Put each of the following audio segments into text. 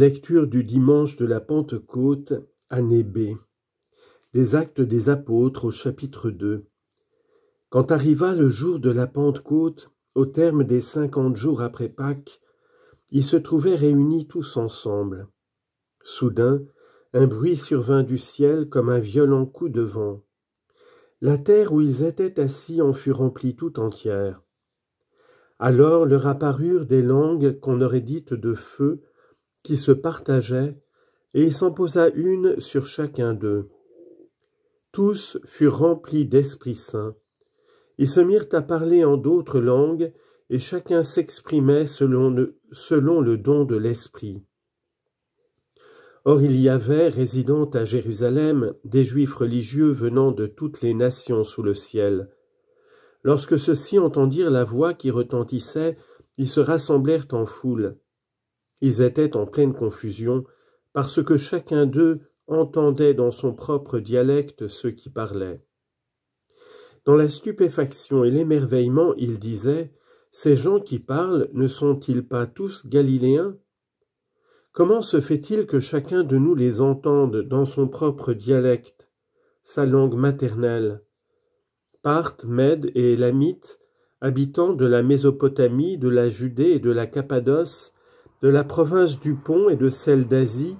Lecture du dimanche de la Pentecôte, année B. Des actes des apôtres au chapitre 2. Quand arriva le jour de la Pentecôte, au terme des cinquante jours après Pâques, ils se trouvaient réunis tous ensemble. Soudain, un bruit survint du ciel comme un violent coup de vent. La terre où ils étaient assis en fut remplie tout entière. Alors leur apparurent des langues qu'on aurait dites de feu, qui se partageaient, et il s'en posa une sur chacun d'eux. Tous furent remplis d'Esprit Saint. Ils se mirent à parler en d'autres langues, et chacun s'exprimait selon le, selon le don de l'Esprit. Or il y avait, résidant à Jérusalem, des Juifs religieux venant de toutes les nations sous le ciel. Lorsque ceux-ci entendirent la voix qui retentissait, ils se rassemblèrent en foule. Ils étaient en pleine confusion, parce que chacun d'eux entendait dans son propre dialecte ceux qui parlaient. Dans la stupéfaction et l'émerveillement, ils disaient Ces gens qui parlent ne sont-ils pas tous galiléens Comment se fait-il que chacun de nous les entende dans son propre dialecte, sa langue maternelle Parthes, Mèdes et Élamites, habitants de la Mésopotamie, de la Judée et de la Cappadoce, de la province du Pont et de celle d'Asie,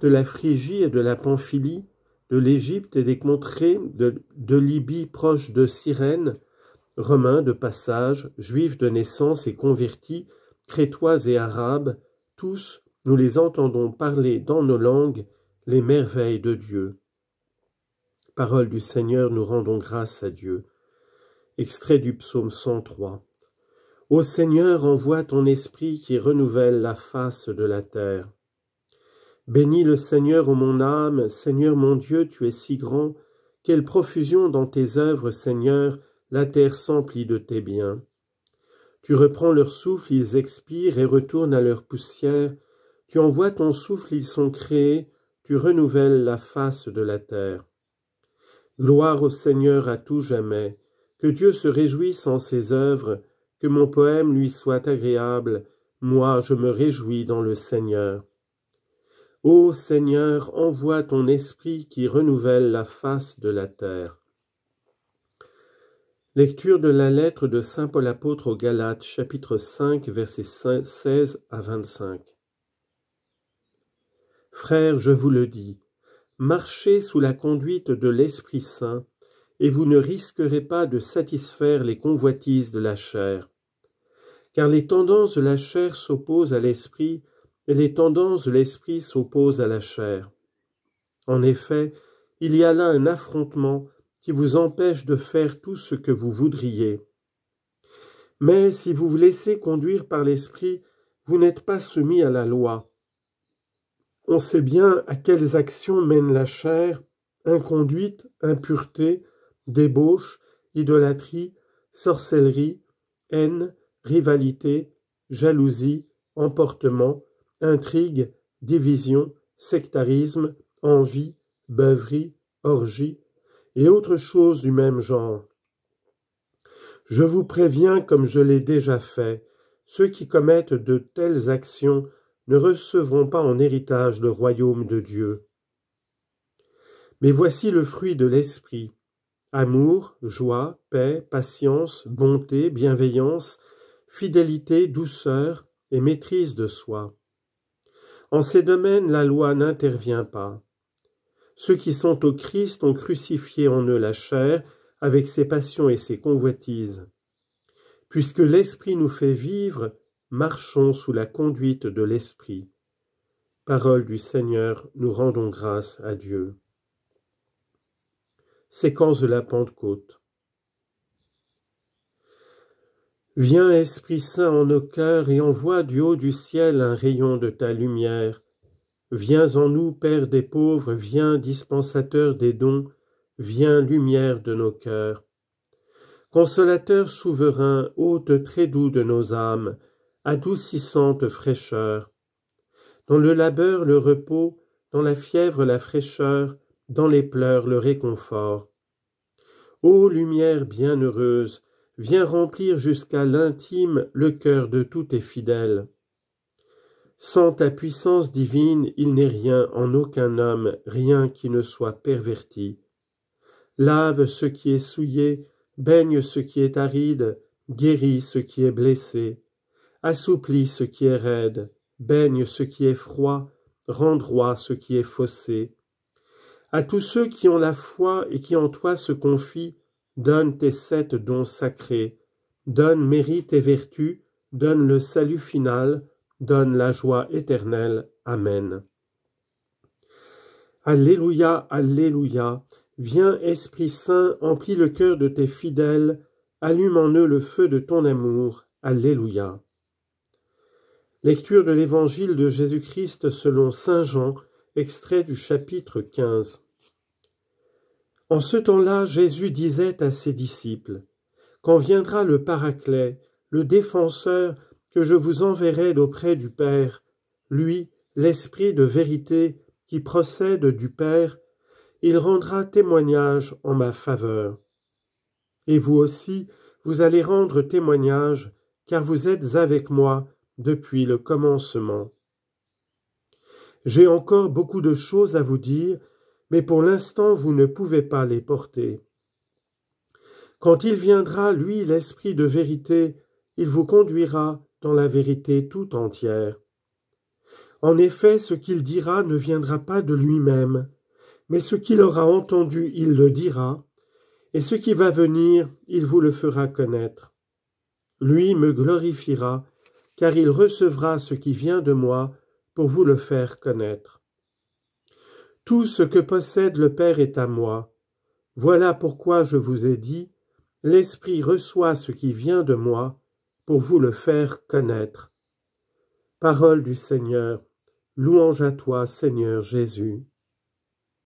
de la Phrygie et de la Pamphylie, de l'Égypte et des contrées de, Libye proche de Cyrène, Romains de passage, Juifs de naissance et convertis, Crétois et Arabes, tous nous les entendons parler dans nos langues les merveilles de Dieu. Parole du Seigneur, nous rendons grâce à Dieu. Extrait du psaume 103. Ô Seigneur, envoie ton esprit qui renouvelle la face de la terre. Bénis le Seigneur, ô mon âme, Seigneur mon Dieu, tu es si grand, quelle profusion dans tes œuvres, Seigneur, la terre s'emplit de tes biens. Tu reprends leur souffle, ils expirent et retournent à leur poussière, tu envoies ton souffle, ils sont créés, tu renouvelles la face de la terre. Gloire au Seigneur à tout jamais, que Dieu se réjouisse en ses œuvres, que mon poème lui soit agréable, moi je me réjouis dans le Seigneur. Ô Seigneur, envoie ton esprit qui renouvelle la face de la terre. Lecture de la lettre de Saint Paul apôtre aux Galates, chapitre 5, versets 16 à 25. Frères, je vous le dis, marchez sous la conduite de l'Esprit Saint, et vous ne risquerez pas de satisfaire les convoitises de la chair car les tendances de la chair s'opposent à l'esprit, et les tendances de l'esprit s'opposent à la chair. En effet, il y a là un affrontement qui vous empêche de faire tout ce que vous voudriez. Mais si vous vous laissez conduire par l'esprit, vous n'êtes pas soumis à la loi. On sait bien à quelles actions mène la chair, inconduite, impureté, débauche, idolâtrie, sorcellerie, haine, rivalité, jalousie, emportement, intrigue, division, sectarisme, envie, beuverie, orgie, et autres choses du même genre. Je vous préviens comme je l'ai déjà fait, ceux qui commettent de telles actions ne recevront pas en héritage le royaume de Dieu. Mais voici le fruit de l'esprit amour, joie, paix, patience, bonté, bienveillance, fidélité, douceur et maîtrise de soi. En ces domaines, la loi n'intervient pas. Ceux qui sont au Christ ont crucifié en eux la chair avec ses passions et ses convoitises. Puisque l'Esprit nous fait vivre, marchons sous la conduite de l'Esprit. Parole du Seigneur, nous rendons grâce à Dieu. Séquence de la Pentecôte. Viens, Esprit Saint, en nos cœurs et envoie du haut du ciel un rayon de ta lumière. Viens en nous, Père des pauvres, viens, dispensateur des dons, viens, lumière de nos cœurs. Consolateur souverain, hôte très doux de nos âmes, adoucissante fraîcheur. Dans le labeur, le repos, dans la fièvre, la fraîcheur, dans les pleurs, le réconfort. Ô lumière bienheureuse, Viens remplir jusqu'à l'intime le cœur de tous tes fidèles. Sans ta puissance divine, il n'est rien en aucun homme, rien qui ne soit perverti. Lave ce qui est souillé, baigne ce qui est aride, guéris ce qui est blessé, assouplis ce qui est raide, baigne ce qui est froid, rend droit ce qui est faussé. À tous ceux qui ont la foi et qui en toi se confient, Donne tes sept dons sacrés, donne mérite et vertu, donne le salut final, donne la joie éternelle. Amen. Alléluia, Alléluia. Viens, Esprit Saint, emplis le cœur de tes fidèles, allume en eux le feu de ton amour. Alléluia. Lecture de l'Évangile de Jésus-Christ selon Saint Jean, extrait du chapitre 15. En ce temps-là, Jésus disait à ses disciples, Quand viendra le Paraclet, le défenseur que je vous enverrai d'auprès du Père, lui, l'Esprit de vérité qui procède du Père, il rendra témoignage en ma faveur. Et vous aussi, vous allez rendre témoignage, car vous êtes avec moi depuis le commencement. J'ai encore beaucoup de choses à vous dire, mais pour l'instant vous ne pouvez pas les porter. Quand il viendra, lui, l'Esprit de vérité, il vous conduira dans la vérité tout entière. En effet, ce qu'il dira ne viendra pas de lui-même, mais ce qu'il aura entendu, il le dira, et ce qui va venir, il vous le fera connaître. Lui me glorifiera, car il recevra ce qui vient de moi pour vous le faire connaître. Tout ce que possède le Père est à moi. Voilà pourquoi je vous ai dit, l'Esprit reçoit ce qui vient de moi pour vous le faire connaître. Parole du Seigneur, louange à toi Seigneur Jésus.